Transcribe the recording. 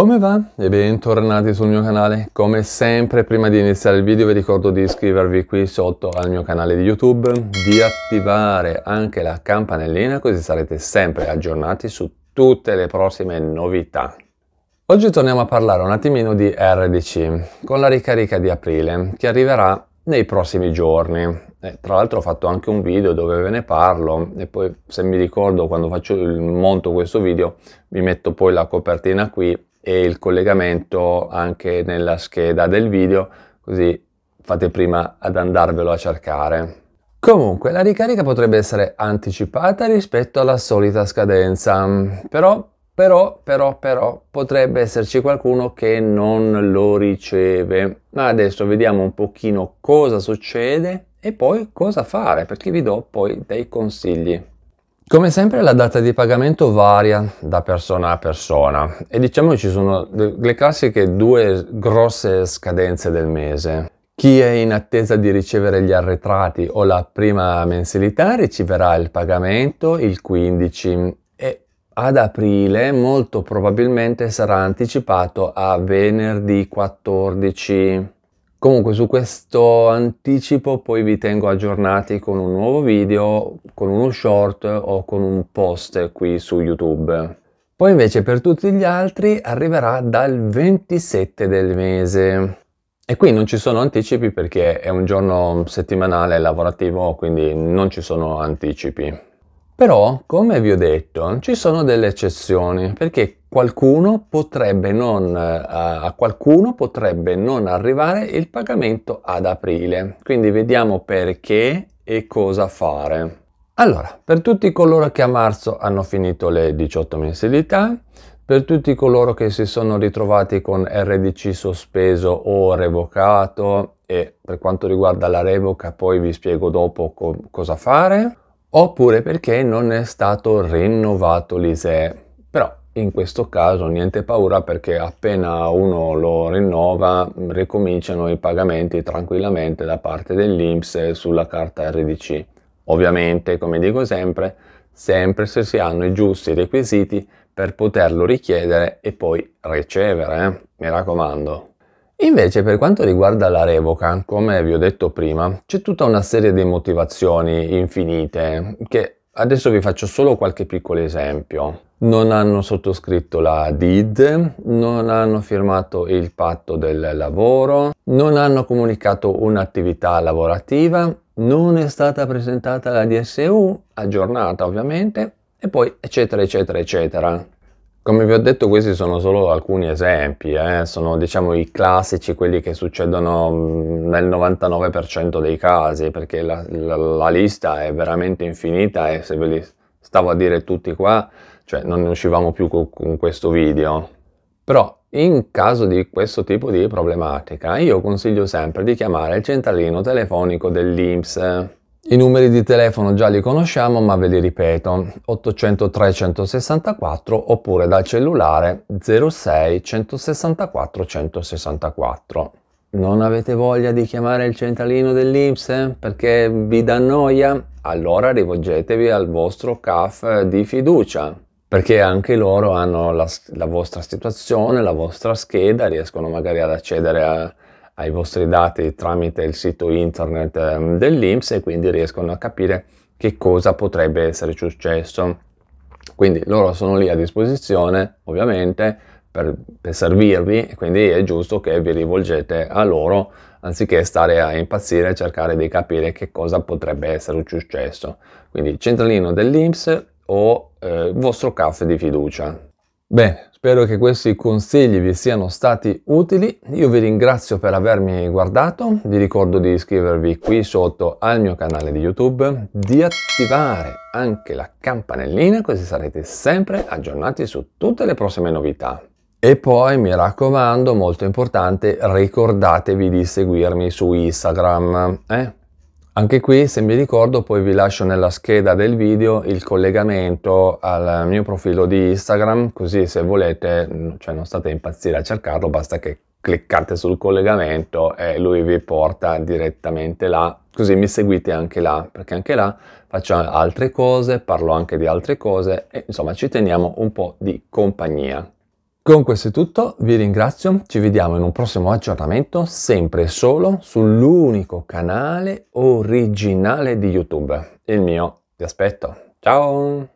Come va? E bentornati sul mio canale. Come sempre prima di iniziare il video vi ricordo di iscrivervi qui sotto al mio canale di YouTube, di attivare anche la campanellina così sarete sempre aggiornati su tutte le prossime novità. Oggi torniamo a parlare un attimino di RDC con la ricarica di aprile che arriverà nei prossimi giorni. E tra l'altro ho fatto anche un video dove ve ne parlo e poi se mi ricordo quando faccio il monto questo video vi metto poi la copertina qui e il collegamento anche nella scheda del video, così fate prima ad andarvelo a cercare. Comunque la ricarica potrebbe essere anticipata rispetto alla solita scadenza, però, però, però, però potrebbe esserci qualcuno che non lo riceve. Ma adesso vediamo un pochino cosa succede e poi cosa fare, perché vi do poi dei consigli. Come sempre la data di pagamento varia da persona a persona e diciamo ci sono le classiche due grosse scadenze del mese. Chi è in attesa di ricevere gli arretrati o la prima mensilità riceverà il pagamento il 15 e ad aprile molto probabilmente sarà anticipato a venerdì 14. Comunque su questo anticipo poi vi tengo aggiornati con un nuovo video, con uno short o con un post qui su YouTube. Poi invece per tutti gli altri arriverà dal 27 del mese. E qui non ci sono anticipi perché è un giorno settimanale lavorativo, quindi non ci sono anticipi. Però, come vi ho detto, ci sono delle eccezioni, perché qualcuno potrebbe non, eh, a qualcuno potrebbe non arrivare il pagamento ad aprile. Quindi vediamo perché e cosa fare. Allora, per tutti coloro che a marzo hanno finito le 18 mensilità, per tutti coloro che si sono ritrovati con RDC sospeso o revocato e per quanto riguarda la revoca poi vi spiego dopo co cosa fare, oppure perché non è stato rinnovato l'ISEE. Però in questo caso niente paura perché appena uno lo rinnova ricominciano i pagamenti tranquillamente da parte dell'Inps sulla carta RDC. Ovviamente, come dico sempre, sempre se si hanno i giusti requisiti per poterlo richiedere e poi ricevere, eh? mi raccomando. Invece per quanto riguarda la revoca, come vi ho detto prima, c'è tutta una serie di motivazioni infinite che adesso vi faccio solo qualche piccolo esempio. Non hanno sottoscritto la DID, non hanno firmato il patto del lavoro, non hanno comunicato un'attività lavorativa, non è stata presentata la DSU, aggiornata ovviamente, e poi eccetera eccetera eccetera. Come vi ho detto questi sono solo alcuni esempi, eh? sono diciamo i classici, quelli che succedono mm, nel 99% dei casi, perché la, la, la, lista è veramente infinita e se ve li stavo a dire tutti qua, cioè non ne uscivamo più con, con questo video. Però in caso di questo tipo di problematica io consiglio sempre di chiamare il centralino telefonico dell'Inps i numeri di telefono già li conosciamo, ma ve li ripeto, 803 164 oppure dal cellulare 06 164 164. Non avete voglia di chiamare il centralino dell'Inps eh? perché vi dà noia? Allora rivolgetevi al vostro CAF di fiducia, perché anche loro hanno la, la vostra situazione, la vostra scheda, riescono magari ad accedere a, ai vostri dati tramite il sito internet ehm, dell'Inps e quindi riescono a capire che cosa potrebbe essere successo. Quindi loro sono lì a disposizione, ovviamente, per, per servirvi e quindi è giusto che vi rivolgete a loro anziché stare a impazzire e cercare di capire che cosa potrebbe essere successo. Quindi centralino dell'Inps o eh, vostro caffè di fiducia. Bene, Spero che questi consigli vi siano stati utili, io vi ringrazio per avermi guardato, vi ricordo di iscrivervi qui sotto al mio canale di YouTube, di attivare anche la campanellina così sarete sempre aggiornati su tutte le prossime novità. E poi mi raccomando, molto importante, ricordatevi di seguirmi su Instagram. Eh? Anche qui, se mi ricordo, poi vi lascio nella scheda del video il collegamento al mio profilo di Instagram, così se volete, mm, cioè non state a impazzire a cercarlo, basta che cliccate sul collegamento e lui vi porta direttamente là, così mi seguite anche là, perché anche là faccio altre cose, parlo anche di altre cose e insomma ci teniamo un po' di compagnia. Con questo è tutto, vi ringrazio, ci vediamo in un prossimo aggiornamento sempre e solo sull'unico canale originale di YouTube, il mio. Ti aspetto. Ciao!